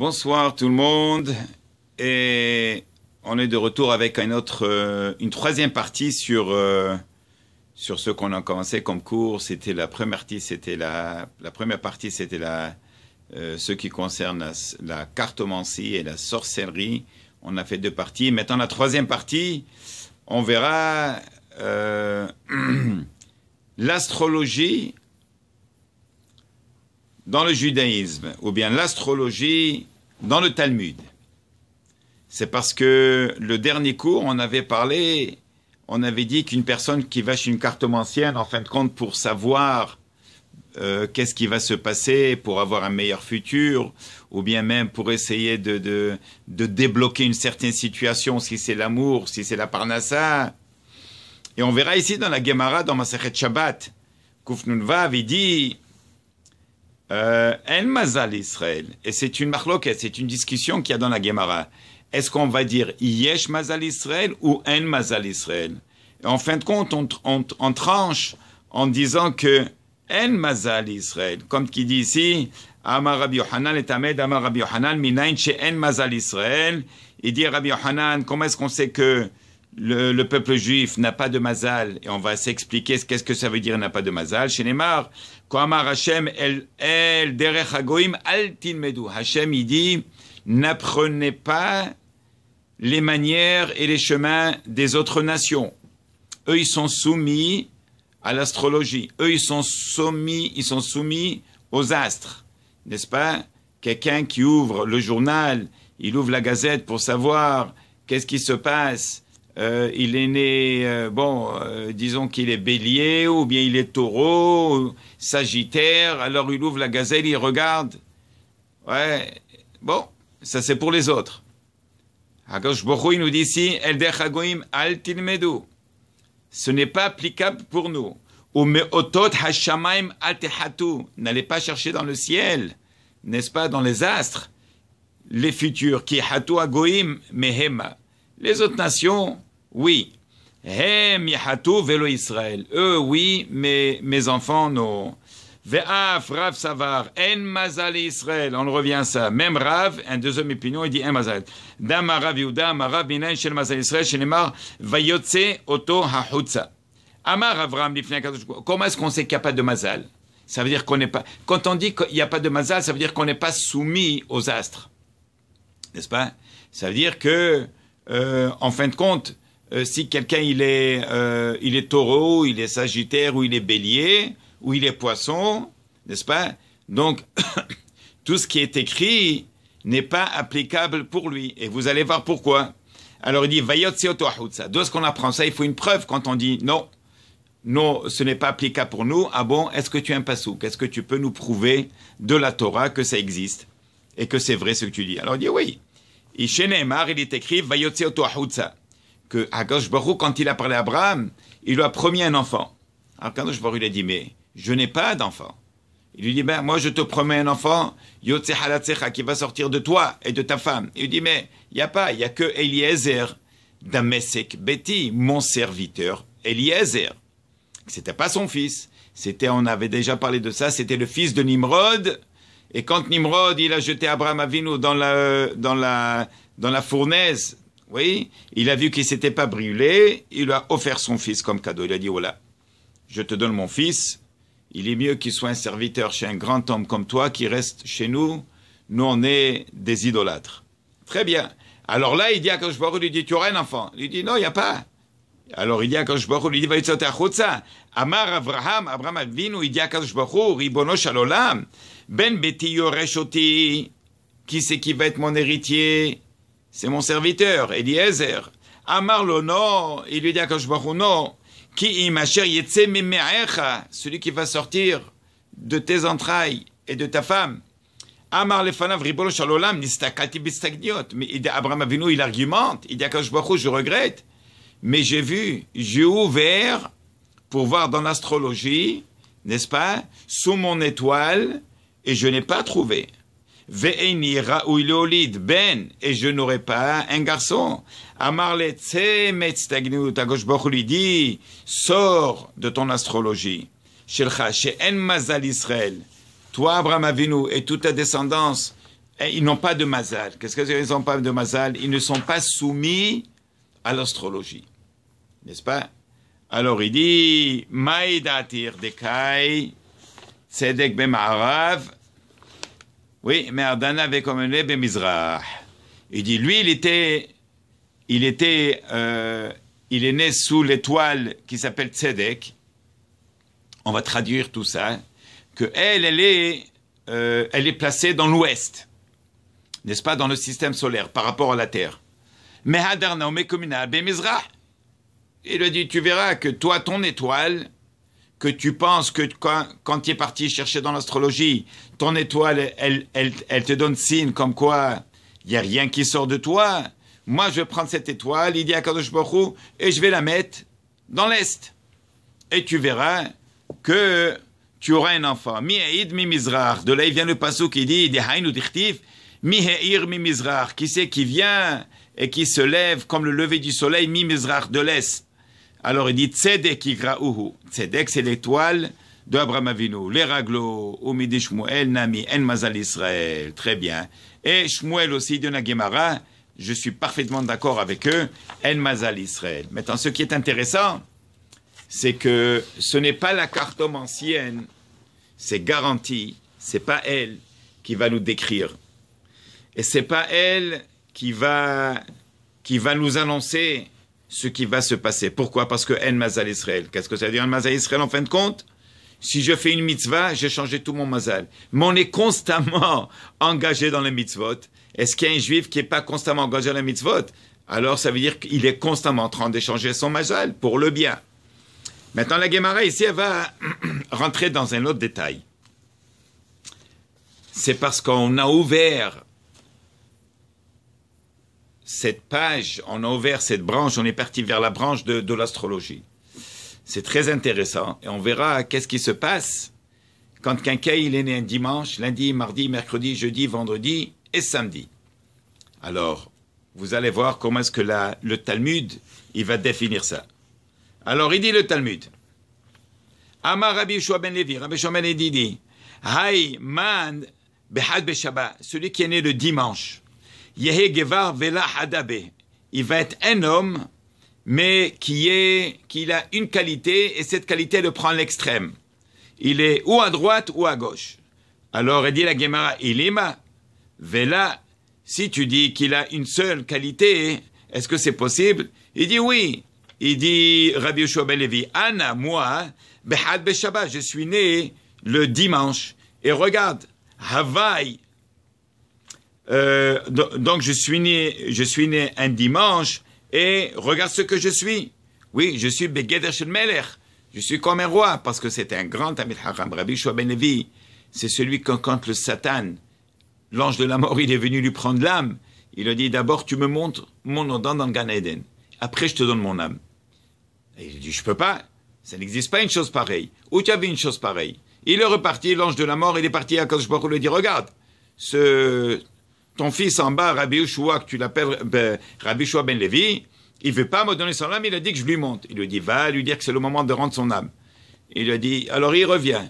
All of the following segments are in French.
Bonsoir tout le monde. Et on est de retour avec autre, euh, une troisième partie sur, euh, sur ce qu'on a commencé comme cours. C'était la première partie, c'était la, première partie, c'était la, euh, ce qui concerne la, la, cartomancie et la sorcellerie. On a fait deux parties. Maintenant, la troisième partie, on verra l'astrologie dans le judaïsme ou bien l'astrologie dans le Talmud. C'est parce que le dernier cours, on avait parlé, on avait dit qu'une personne qui va chez une cartomancienne, en fin de compte, pour savoir euh, qu'est-ce qui va se passer, pour avoir un meilleur futur, ou bien même pour essayer de, débloquer une certaine situation, si c'est l'amour, si c'est la parnassa. Et on verra ici dans la Gemara, dans Maseret Shabbat, Kufnunvav, il dit en euh, Mazal Israël, et c'est une marloque, c'est une discussion qu'il y a dans la Gemara. Est-ce qu'on va dire Yesh Mazal Israël ou En Mazal Israël et En fin de compte, on, tranche en disant que En Mazal Israël, comme qui dit ici, Amar Rabbi Yohanan et Ahmed Amar Rabbi Yohanan, Minain chez En Mazal Israël, il dit Rabbi Yohanan, comment est-ce qu'on sait que le, peuple juif n'a pas de mazal, et on va s'expliquer qu'est-ce que ça veut dire n'a pas de mazal. Chez Neymar, Hashem, el, el derech hagoim altin medu. Hashem, il dit, n'apprenez pas les manières et les chemins des autres nations. Eux, ils sont soumis à l'astrologie. Eux, sont soumis, ils sont soumis aux astres. N'est-ce pas? Quelqu'un qui ouvre le journal, il ouvre la gazette pour savoir qu'est-ce qui se passe euh, il est né, euh, bon, euh, disons qu'il est bélier, ou bien il est taureau, sagittaire, alors il ouvre la gazelle, il regarde. Ouais, bon, ça c'est pour les autres. gauche il nous dit ici, al Ce n'est pas applicable pour nous. Ou meotot hashamaim al N'allez pas chercher dans le ciel, n'est-ce pas, dans les astres, les futurs, qui hatu mehema. Les autres nations, oui. Hem yahatou velo Israël. Eux, oui, mais mes enfants, non. Ve'af Rav Savar, en mazal Israël. On revient à ça. Même Rav, un deuxième opinion, il dit en mazal. Dama Rav Yuda, ma Rav minay shel mazal Israël, shel emar, vayotse oto ha'hutza. Amar Avram, comment est-ce qu'on sait qu'il n'y a pas de mazal Ça veut dire qu'on n'est pas. Quand on dit qu'il n'y a pas de mazal, ça veut dire qu'on n'est pas soumis aux astres. N'est-ce pas Ça veut dire que, euh, en fin de compte, euh, si quelqu'un il est euh, il est taureau, il est sagittaire ou il est bélier ou il est poisson, n'est-ce pas Donc tout ce qui est écrit n'est pas applicable pour lui et vous allez voir pourquoi. Alors il dit D'où est ce qu'on apprend ça, il faut une preuve quand on dit non. Non, ce n'est pas applicable pour nous. Ah bon, est-ce que tu es un passouk quest ce que tu peux nous prouver de la Torah que ça existe et que c'est vrai ce que tu dis Alors il dit oui. Ishenemar, il est écrit Vayotseotoahutsa que Akadosh quand il a parlé à Abraham, il lui a promis un enfant. Alors quand Akadosh Baruch lui a dit, mais je n'ai pas d'enfant. Il lui dit, ben, moi, je te promets un enfant, qui va sortir de toi et de ta femme. Il lui dit, mais il n'y a pas, il n'y a que Eliezer, Damesek Betty, mon serviteur, Eliezer. C'était pas son fils. C'était, on avait déjà parlé de ça, c'était le fils de Nimrod. Et quand Nimrod, il a jeté Abraham Avinu dans la, dans la, dans la fournaise, oui, il a vu qu'il s'était pas brûlé, il lui a offert son fils comme cadeau. Il a dit voilà, je te donne mon fils. Il est mieux qu'il soit un serviteur chez un grand homme comme toi qui reste chez nous. Nous on est des idolâtres. Très bien. Alors là, il dit à il lui dit tu auras un enfant. Il dit non, il n'y a pas. Alors il dit à Kadosh lui dit va Amar Abraham, Abraham Advinu, il dit à Kadosh ribono shalolam, ben beti yoreshoti. Qui c'est qui va être mon héritier? c'est mon serviteur, Eliezer. Amar le il lui dit à Kashbarou non, qui ma chère yetse mimeecha, celui qui va sortir de tes entrailles et de ta femme. Amar lefanav ribolo shalolam nistakati bistagniot. Mais Abraham Avinu, il argumente, il dit à Kashbarou, je regrette, mais j'ai vu, j'ai ouvert pour voir dans l'astrologie, n'est-ce pas, sous mon étoile, et je n'ai pas trouvé ben, et je n'aurai pas un garçon. Amarle tsemetz lui dit, sors de ton astrologie. Shelcha, mazal Israël. Toi, Abraham Avinu, et toute ta descendance, eh, ils n'ont pas de mazal. Qu'est-ce que qu'ils n'ont pas de mazal Ils ne sont pas soumis à l'astrologie. N'est-ce pas Alors il dit, Maïdatir dekai, Tzedek bemarav, oui, mais Ardana avait comme Mizra. Il dit, lui, il était, il était, euh, il est né sous l'étoile qui s'appelle Tzedek. On va traduire tout ça. Que elle, elle est, euh, elle est placée dans l'ouest, n'est-ce pas, dans le système solaire par rapport à la Terre. Mais Hadarna, Mizra. Il lui dit, tu verras que toi, ton étoile, que tu penses que quand, tu es parti chercher dans l'astrologie, ton étoile, elle, elle, te donne signe comme quoi il n'y a rien qui sort de toi. Moi, je vais prendre cette étoile, il dit à Kadosh Bokhu, et je vais la mettre dans l'Est. Et tu verras que tu auras un enfant. Mi mi De là, il vient le passou qui dit, mi mi Qui c'est qui vient et qui se lève comme le lever du soleil, mi de l'Est. Alors il dit Tzedek uhu Tzedek, c'est l'étoile de Avinu. Avinu. L'Eraglo, Omidi Shmuel, Nami, En Mazal Israël. Très bien. Et Shmuel aussi de Nagemara. Je suis parfaitement d'accord avec eux. En Mazal Israël. Maintenant, ce qui est intéressant, c'est que ce n'est pas la homme ancienne, c'est garanti, c'est pas elle qui va nous décrire. Et c'est pas elle qui va, qui va nous annoncer ce qui va se passer. Pourquoi Parce que En Mazal Israël. Qu'est-ce que ça veut dire En Mazal Israël en fin de compte Si je fais une mitzvah, j'ai changé tout mon Mazal. Mais on est constamment engagé dans les mitzvot. Est-ce qu'il y a un juif qui n'est pas constamment engagé dans les mitzvot Alors ça veut dire qu'il est constamment en train d'échanger son Mazal pour le bien. Maintenant, la Gemara ici, elle va rentrer dans un autre détail. C'est parce qu'on a ouvert cette page, on a ouvert cette branche, on est parti vers la branche de, l'astrologie. C'est très intéressant et on verra qu'est-ce qui se passe quand quelqu'un il est né un dimanche, lundi, mardi, mercredi, jeudi, vendredi et samedi. Alors, vous allez voir comment est-ce que la, le Talmud, il va définir ça. Alors, il dit le Talmud. Amar Rabbi Shua ben Levi, Rabbi Shomen dit, Hay man behad beshaba, celui qui est né le dimanche. Il va être un homme, mais qui est, qu'il a une qualité, et cette qualité, le prend l'extrême. Il est ou à droite ou à gauche. Alors, il dit la Gemara, Ilima, Vela, si tu dis qu'il a une seule qualité, est-ce que c'est possible Il dit oui. Il dit, Rabbi Yoshua ben Levi, Anna, moi, Behad Beshaba, je suis né le dimanche. Et regarde, Havaï, euh, donc je suis né, je suis né un dimanche et regarde ce que je suis. Oui, je suis Begeder Melech. Je suis comme un roi parce que c'est un grand Tamil Haram, Rabbi ben Levi. C'est celui que quand le Satan, l'ange de la mort, il est venu lui prendre l'âme, il a dit d'abord tu me montres mon ordre dans le Gan Eden. Après je te donne mon âme. Et il dit je peux pas. Ça n'existe pas une chose pareille. Où tu vu une chose pareille Il est reparti, l'ange de la mort, il est parti à il lui dit regarde, ce, ton fils en bas, Rabbi Ushua, que tu l'appelles ben, Rabbi Ushua ben Levi, il veut pas me donner son âme, il a dit que je lui monte. Il lui dit, va lui dire que c'est le moment de rendre son âme. Il lui a dit, alors il revient.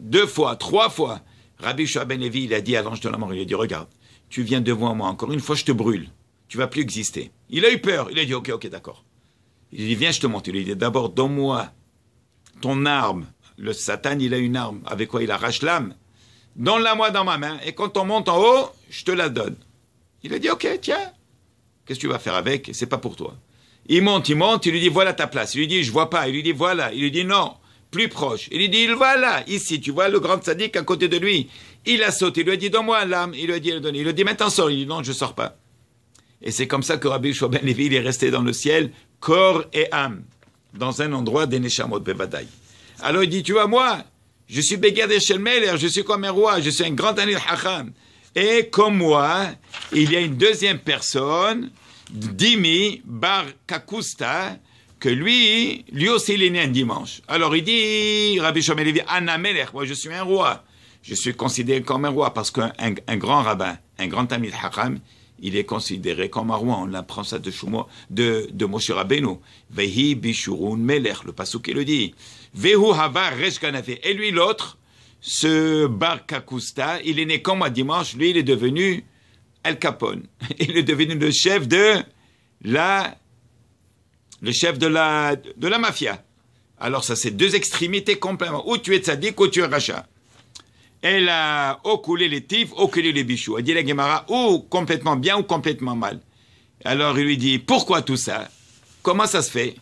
Deux fois, trois fois. Rabbi Ushua ben Levi, il a dit à l'ange de la mort, il lui a dit, regarde, tu viens devant moi encore une fois, je te brûle. Tu vas plus exister. Il a eu peur. Il a dit, ok, ok, d'accord. Il lui dit, viens, je te monte. Il lui dit, d'abord, donne-moi ton arme. Le Satan, il a une arme. Avec quoi il arrache l'âme donne-la-moi dans ma main, et quand on monte en haut, je te la donne. Il a dit, ok, tiens, qu'est-ce que tu vas faire avec C'est pas pour toi. Il monte, il monte, il lui dit, voilà ta place. Il lui dit, je vois pas. Il lui dit, voilà. Il lui dit, non, plus proche. Il lui dit, voilà, ici, tu vois le grand sadique à côté de lui. Il a sauté, il lui a dit, donne-moi l'âme. Il lui a dit, il lui a dit, maintenant sors. Il dit, non, je sors pas. Et c'est comme ça que Rabbi Shoben Levi, est resté dans le ciel, corps et âme, dans un endroit des de Alors il dit, tu vois, moi, je suis de Shelmeler, je suis comme un roi, je suis un grand de Hacham. Et comme moi, il y a une deuxième personne, Dimi Bar Kakusta, que lui, lui aussi il est né un dimanche. Alors il dit, Rabbi moi je suis un roi. Je suis considéré comme un roi parce qu'un grand rabbin, un grand ami de Hacham, il est considéré comme un roi. On l'apprend ça de, de, Moshe Rabbeinu. Vehi bishurun melech » le qui le dit. Vehu Et lui, l'autre, ce Barkakusta, il est né comme un dimanche, lui, il est devenu Al Capone. Il est devenu le chef de la, le chef de la, de la mafia. Alors ça, c'est deux extrémités complètement. Ou tu es tzadik ou tu es rachat elle a coulé les tifs, coulé les bichous. Elle dit la Gemara, ou complètement bien ou complètement mal. Alors il lui dit, pourquoi tout ça Comment ça se fait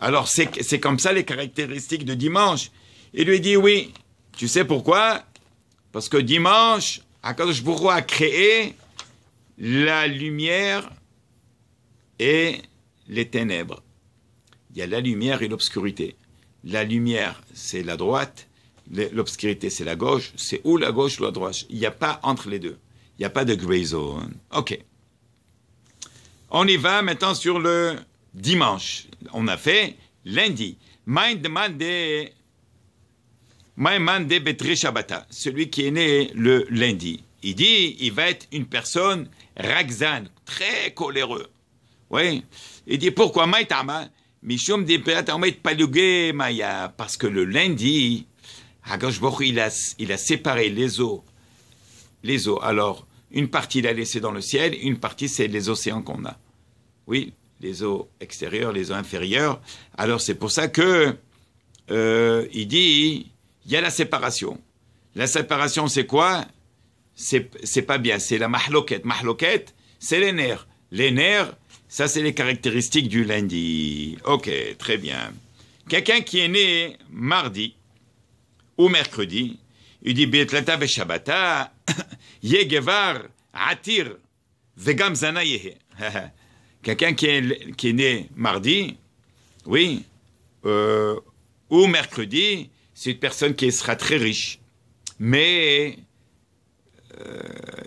Alors c'est comme ça les caractéristiques de dimanche. Il lui dit, oui, tu sais pourquoi Parce que dimanche, Akadosh Bourou a créé la lumière et les ténèbres. Il y a la lumière et l'obscurité. La lumière, c'est la droite, l'obscurité, c'est la gauche, c'est où la gauche ou la droite. Il n'y a pas entre les deux. Il n'y a pas de gray zone. OK. On y va maintenant sur le dimanche. On a fait lundi. Mind Shabbata, celui qui est né le lundi. Il dit, il va être une personne raxane, très coléreux. Oui. Il dit, pourquoi parce que le lundi, Hakadosh il a, il a séparé les eaux, les eaux. Alors, une partie il a laissé dans le ciel, une partie c'est les océans qu'on a. Oui, les eaux extérieures, les eaux inférieures. Alors c'est pour ça que euh, il dit, il y a la séparation. La séparation, c'est quoi C'est pas bien, c'est la mahloket, mahloket, c'est les nerfs. Les nerfs, ça c'est les caractéristiques du lundi. Ok, très bien. Quelqu'un qui est né mardi, au mercredi, il dit Yegevar Atir Quelqu'un qui est, né mardi, oui, euh, ou mercredi, c'est une personne qui sera très riche. Mais euh,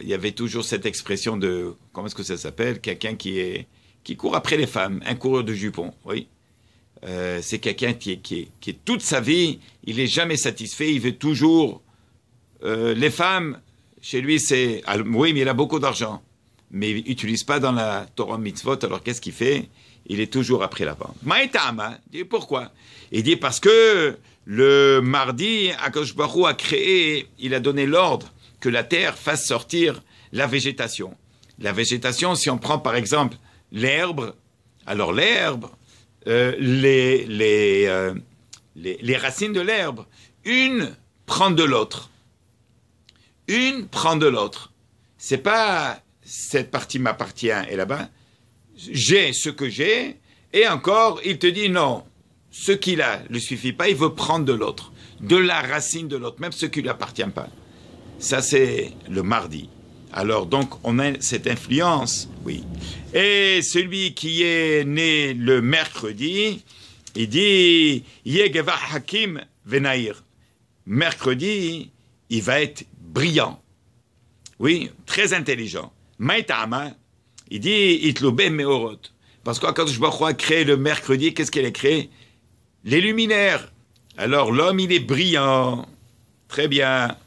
il y avait toujours cette expression de, comment est-ce que ça s'appelle Quelqu'un qui, qui court après les femmes, un coureur de jupons, oui. Euh, c'est quelqu'un qui est, toute sa vie, il n'est jamais satisfait, il veut toujours. Euh, les femmes, chez lui, c'est. Ah, oui, mais il a beaucoup d'argent. Mais il n'utilise pas dans la Torah mitzvot, alors qu'est-ce qu'il fait Il est toujours après la vente. « Maïtama, hein, dit pourquoi Il dit parce que le mardi, Akash Baru a créé, il a donné l'ordre que la terre fasse sortir la végétation. La végétation, si on prend par exemple l'herbe, alors l'herbe, euh, euh, les, racines de l'herbe. Une prend de l'autre. Une prend de l'autre. C'est pas cette partie m'appartient et là-bas. J'ai ce que j'ai et encore il te dit non. Ce qu'il a ne suffit pas, il veut prendre de l'autre, de la racine de l'autre, même ce qui lui appartient pas. Ça c'est le mardi. Alors donc on a cette influence, oui. Et celui qui est né le mercredi, il dit Yegeva Hakim Venair. Mercredi, il va être brillant. Oui, très intelligent. Maïtama, il dit Itloubem Meorot. Parce que quand je a créé le mercredi, qu'est-ce qu'elle a créé Les luminaires. Alors l'homme, il est brillant. Très bien.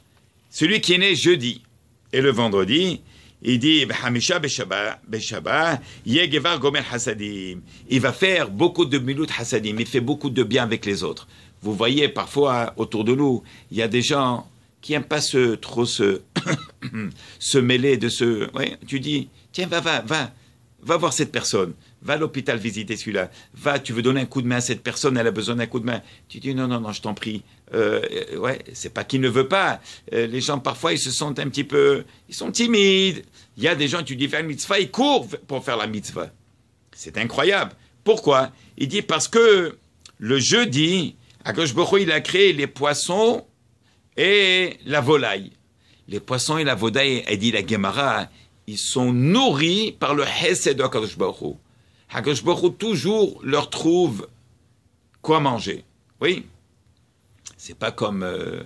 Celui qui est né jeudi, et le vendredi, il dit Il va faire beaucoup de minutes Hasadim. Il fait beaucoup de bien avec les autres. Vous voyez, parfois, autour de nous, il y a des gens qui n'aiment pas trop se, se mêler de ce. tu dis Tiens, va, va, va, va voir cette personne va à l'hôpital visiter celui-là, va, tu veux donner un coup de main à cette personne, elle a besoin d'un coup de main. Tu dis non, non, non, je t'en prie. Euh, ouais, c'est pas qu'il ne veut pas. Euh, les gens, parfois, ils se sentent un petit peu, ils sont timides. Il y a des gens, tu dis fais une mitzvah, ils courent pour faire la mitzvah. C'est incroyable. Pourquoi Il dit parce que le jeudi, à Goshboro, il a créé les poissons et la volaille. Les poissons et la volaille, elle dit la Gemara, ils sont nourris par le Hesed de Baruch Hakadosh toujours leur trouve quoi manger. Oui, c'est pas comme euh,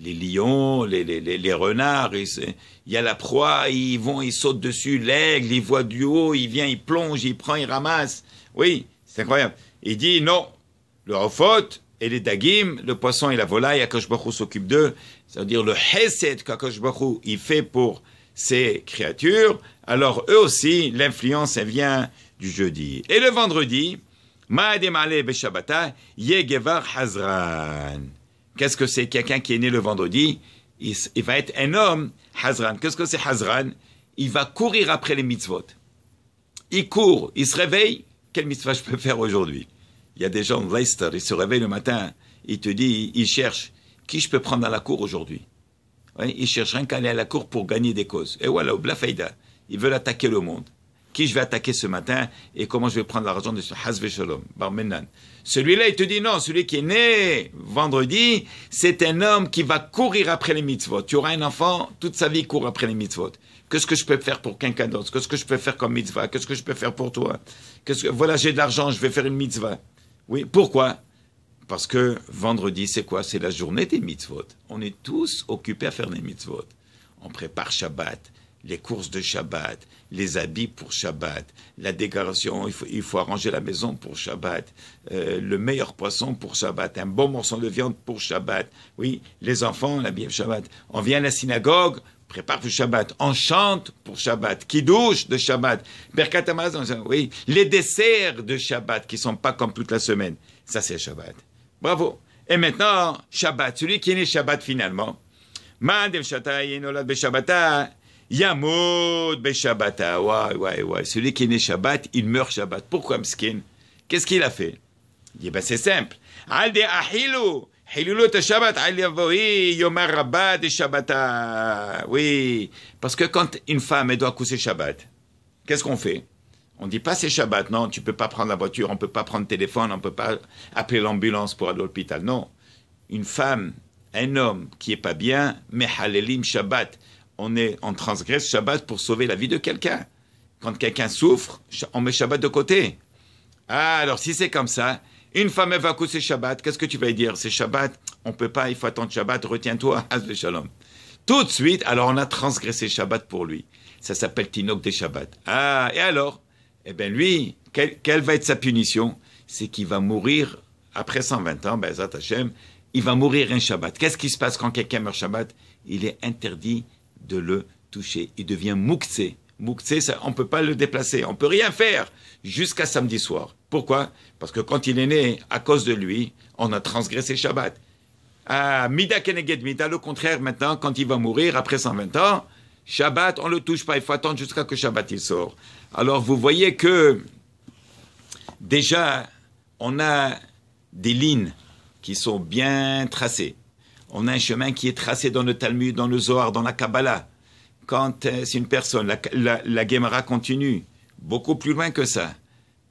les lions, les, les, les, renards. Il y a la proie, ils vont, ils sautent dessus. L'aigle, il voit du haut, il vient, il plonge, il prend, il ramasse. Oui, c'est incroyable. Il dit non, le Rofot et les dagim, le poisson et la volaille, Akash s'occupe d'eux. C'est-à-dire le qu'Hakosh qu'Akash il fait pour ces créatures, alors eux aussi, l'influence, vient du jeudi. Et le vendredi, Hazran. Qu'est-ce que c'est quelqu'un qui est né le vendredi il, va être un homme, Hazran. Qu'est-ce que c'est Hazran Il va courir après les mitzvot. Il court, il se réveille. Quelle mitzvah je peux faire aujourd'hui Il y a des gens, Leicester, ils se réveillent le matin, ils te disent, ils cherchent, qui je peux prendre à la cour aujourd'hui Hein, il cherche cherchent rien qu'à aller à la cour pour gagner des causes. Et voilà, au Ils veulent attaquer le monde. Qui je vais attaquer ce matin et comment je vais prendre l'argent de ce Hazve Shalom, Celui-là, il te dit non, celui qui est né vendredi, c'est un homme qui va courir après les mitzvot. Tu auras un enfant, toute sa vie, court après les mitzvot. Qu'est-ce que je peux faire pour quelqu'un d'autre Qu'est-ce que je peux faire comme mitzvah Qu'est-ce que je peux faire pour toi que... Voilà, j'ai de l'argent, je vais faire une mitzvah. Oui, pourquoi parce que vendredi, c'est quoi C'est la journée des mitzvot. On est tous occupés à faire des mitzvot. On prépare Shabbat, les courses de Shabbat, les habits pour Shabbat, la décoration, il faut, arranger la maison pour Shabbat, euh, le meilleur poisson pour Shabbat, un bon morceau de viande pour Shabbat. Oui, les enfants, bien Shabbat. On vient à la synagogue, prépare le Shabbat, on chante pour Shabbat, qui douche de Shabbat, Berkat oui, les desserts de Shabbat qui sont pas comme toute la semaine. Ça, c'est Shabbat. Bravo. Et maintenant, Shabbat, celui qui est né Shabbat finalement. Mandev Beshabbata, Yamod Beshabbata. Ouais, ouais, ouais. Celui qui est né Shabbat, il meurt Shabbat. Pourquoi Mskin Qu'est-ce qu'il a fait Il dit, ben c'est simple. Ahilu. Oui, parce que quand une femme elle doit coucher Shabbat, qu'est-ce qu'on fait on dit pas c'est Shabbat, non, tu peux pas prendre la voiture, on peut pas prendre le téléphone, on peut pas appeler l'ambulance pour aller à l'hôpital. Non. Une femme, un homme qui est pas bien, mais halelim Shabbat. On est, en transgresse Shabbat pour sauver la vie de quelqu'un. Quand quelqu'un souffre, on met Shabbat de côté. Ah, alors si c'est comme ça, une femme évacue c'est Shabbat, qu'est-ce que tu vas dire C'est Shabbat, on peut pas, il faut attendre Shabbat, retiens-toi, le shalom. Tout de suite, alors on a transgressé Shabbat pour lui. Ça s'appelle Tinok des Shabbat. Ah, et alors eh bien lui, quelle, va être sa punition C'est qu'il va mourir après 120 ans, ben Zat il va mourir un Shabbat. Qu'est-ce qui se passe quand quelqu'un meurt Shabbat Il est interdit de le toucher. Il devient mouxé. Mouxé, ça, on ne peut pas le déplacer. On ne peut rien faire jusqu'à samedi soir. Pourquoi Parce que quand il est né, à cause de lui, on a transgressé Shabbat. Ah, Mida Keneged Mida, le contraire maintenant, quand il va mourir après 120 ans, Shabbat, on ne le touche pas, il faut attendre jusqu'à que Shabbat il sort. Alors vous voyez que déjà, on a des lignes qui sont bien tracées. On a un chemin qui est tracé dans le Talmud, dans le Zohar, dans la Kabbalah. Quand euh, c'est une personne, la, la, Gemara continue, beaucoup plus loin que ça.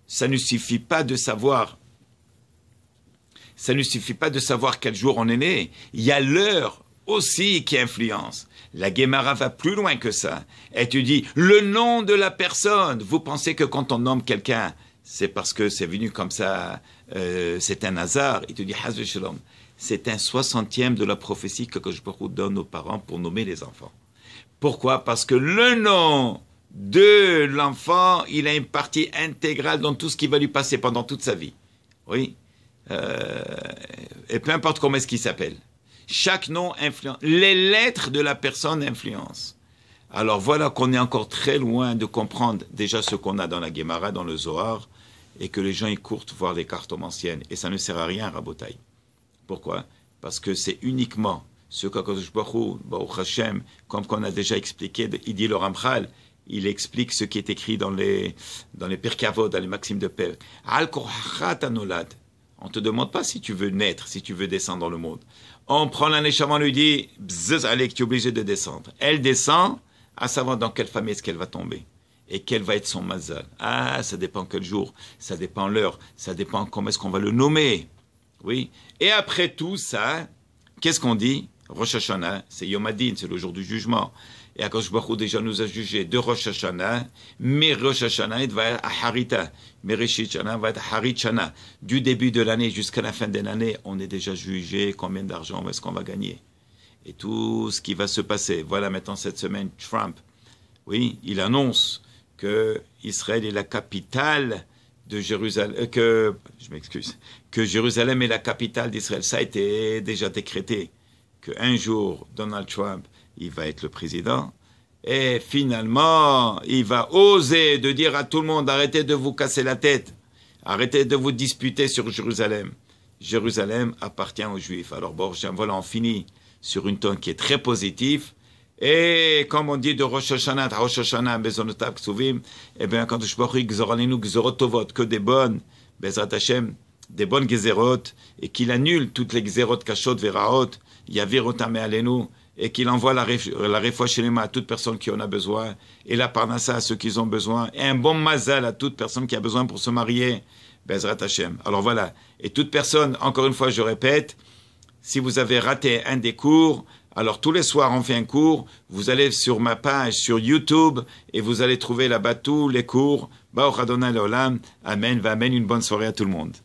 Ça ne suffit pas de savoir ça ne suffit pas de savoir quel jour on est né. Il y a l'heure aussi qui influence. La Guémara va plus loin que ça. dis le nom de la personne. Vous pensez que quand on nomme quelqu'un, c'est parce que c'est venu comme ça, euh, c'est un hasard. Il te dit Shalom. C'est un soixantième de la prophétie que je donne aux parents pour nommer les enfants. Pourquoi Parce que le nom de l'enfant, il a une partie intégrale dans tout ce qui va lui passer pendant toute sa vie. Oui. Euh, et peu importe comment est-ce qu'il s'appelle. Chaque nom influence. Les lettres de la personne influencent. Alors voilà qu'on est encore très loin de comprendre déjà ce qu'on a dans la Guémara, dans le Zohar, et que les gens y courent voir les cartes anciennes. Et ça ne sert à rien, Rabotai. Pourquoi Parce que c'est uniquement ce qu'Akadosh Baruch Hashem, comme qu'on a déjà expliqué, il dit le Ramchal, il explique ce qui est écrit dans les, dans les dans les Maximes de Père. Al On ne te demande pas si tu veux naître, si tu veux descendre dans le monde on prend la Neshama, on lui dit, allez, tu es obligé de descendre. Elle descend, à savoir dans quelle famille est-ce qu'elle va tomber. Et quel va être son mazal Ah, ça dépend quel jour, ça dépend l'heure, ça dépend comment est-ce qu'on va le nommer. Oui. Et après tout ça, qu'est-ce qu'on dit Rosh Hashanah, c'est Yom c'est le jour du jugement. Et Akash Baruch déjà nous a jugé de Rosh Hashanah, mais Rosh Hashanah, il va à Harita, Mereshit chana va être Du début de l'année jusqu'à la fin de l'année, on est déjà jugé combien d'argent est-ce qu'on va gagner. Et tout ce qui va se passer. Voilà maintenant cette semaine, Trump, oui, il annonce que Israël est la capitale de Jérusalem, euh, que, je m'excuse, que Jérusalem est la capitale d'Israël. Ça a été déjà décrété qu'un jour, Donald Trump, il va être le président. Et finalement, il va oser de dire à tout le monde, arrêtez de vous casser la tête, arrêtez de vous disputer sur Jérusalem. Jérusalem appartient aux Juifs. Alors bon, voilà, on finit sur une tonne qui est très positive. Et comme on dit de Rosh Hashanah, Rosh Hashanah, Bezonotav Ksuvim, eh bien, quand je parle Gzoralinu, gzerotovot que des bonnes, Bezrat Hashem, des bonnes Gezerot, et qu'il annule toutes les Gezerot, Kachot, Veraot, Yavirotame, Alenu, et qu'il envoie la, réfouachinéma à toute personne qui en a besoin, et la parnassa à ceux qui en ont besoin, et un bon mazal à toute personne qui a besoin pour se marier, Bezrat Hashem. Alors voilà, et toute personne, encore une fois je répète, si vous avez raté un des cours, alors tous les soirs on fait un cours, vous allez sur ma page, sur YouTube, et vous allez trouver là-bas tous les cours. Baruch Adonai Leolam, Amen, va Amen, une bonne soirée à tout le monde.